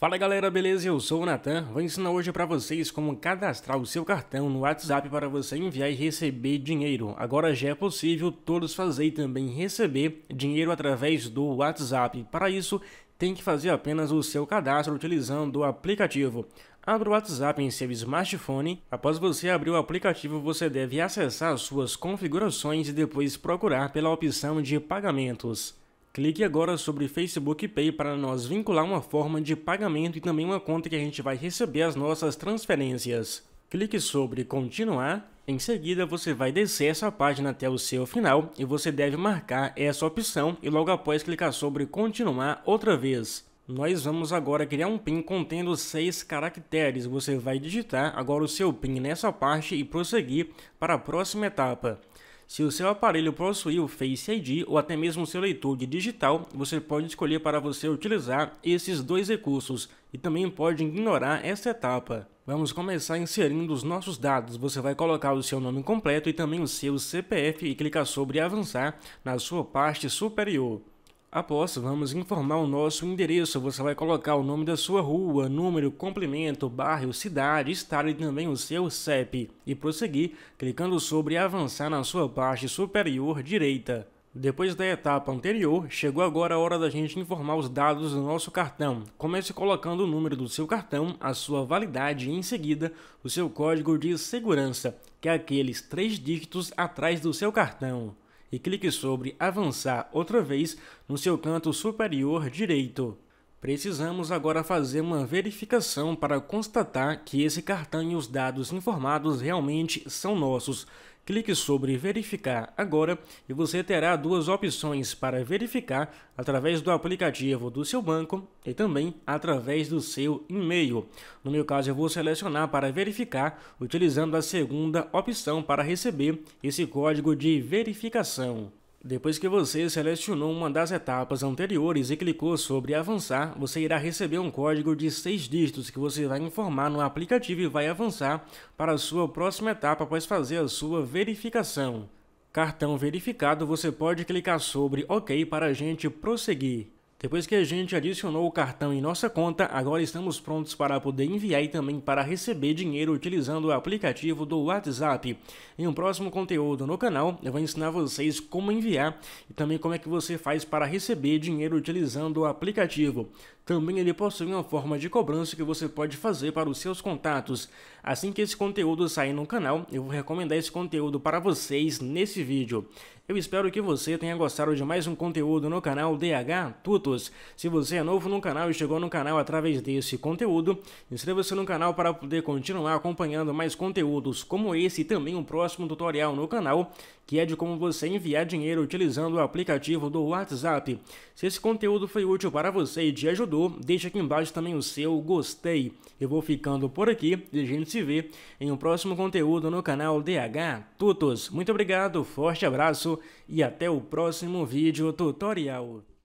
Fala galera, beleza? Eu sou o Natan. Vou ensinar hoje para vocês como cadastrar o seu cartão no WhatsApp para você enviar e receber dinheiro. Agora já é possível todos fazer também receber dinheiro através do WhatsApp. Para isso, tem que fazer apenas o seu cadastro utilizando o aplicativo. Abra o WhatsApp em seu smartphone. Após você abrir o aplicativo, você deve acessar suas configurações e depois procurar pela opção de pagamentos. Clique agora sobre Facebook Pay para nós vincular uma forma de pagamento e também uma conta que a gente vai receber as nossas transferências. Clique sobre Continuar. Em seguida, você vai descer essa página até o seu final e você deve marcar essa opção e logo após clicar sobre Continuar outra vez. Nós vamos agora criar um PIN contendo seis caracteres. Você vai digitar agora o seu PIN nessa parte e prosseguir para a próxima etapa. Se o seu aparelho possuir o Face ID ou até mesmo o seu leitor de digital, você pode escolher para você utilizar esses dois recursos e também pode ignorar essa etapa. Vamos começar inserindo os nossos dados. Você vai colocar o seu nome completo e também o seu CPF e clicar sobre avançar na sua parte superior. Após, vamos informar o nosso endereço. Você vai colocar o nome da sua rua, número, complemento, bairro, cidade, estado e também o seu CEP. E prosseguir clicando sobre Avançar na sua parte superior direita. Depois da etapa anterior, chegou agora a hora da gente informar os dados do nosso cartão. Comece colocando o número do seu cartão, a sua validade e em seguida o seu código de segurança, que é aqueles três dígitos atrás do seu cartão e clique sobre Avançar outra vez no seu canto superior direito. Precisamos agora fazer uma verificação para constatar que esse cartão e os dados informados realmente são nossos. Clique sobre verificar agora e você terá duas opções para verificar através do aplicativo do seu banco e também através do seu e-mail. No meu caso eu vou selecionar para verificar utilizando a segunda opção para receber esse código de verificação. Depois que você selecionou uma das etapas anteriores e clicou sobre avançar, você irá receber um código de 6 dígitos que você vai informar no aplicativo e vai avançar para a sua próxima etapa após fazer a sua verificação. Cartão verificado, você pode clicar sobre OK para a gente prosseguir. Depois que a gente adicionou o cartão em nossa conta, agora estamos prontos para poder enviar e também para receber dinheiro utilizando o aplicativo do WhatsApp. Em um próximo conteúdo no canal, eu vou ensinar vocês como enviar e também como é que você faz para receber dinheiro utilizando o aplicativo. Também ele possui uma forma de cobrança que você pode fazer para os seus contatos. Assim que esse conteúdo sair no canal, eu vou recomendar esse conteúdo para vocês nesse vídeo. Eu espero que você tenha gostado de mais um conteúdo no canal DH Tutos. Se você é novo no canal e chegou no canal através desse conteúdo, inscreva-se no canal para poder continuar acompanhando mais conteúdos como esse e também um próximo tutorial no canal, que é de como você enviar dinheiro utilizando o aplicativo do WhatsApp. Se esse conteúdo foi útil para você e te ajudou, deixa aqui embaixo também o seu gostei. Eu vou ficando por aqui e a gente se vê em um próximo conteúdo no canal DH Tutos. Muito obrigado, forte abraço e até o próximo vídeo tutorial.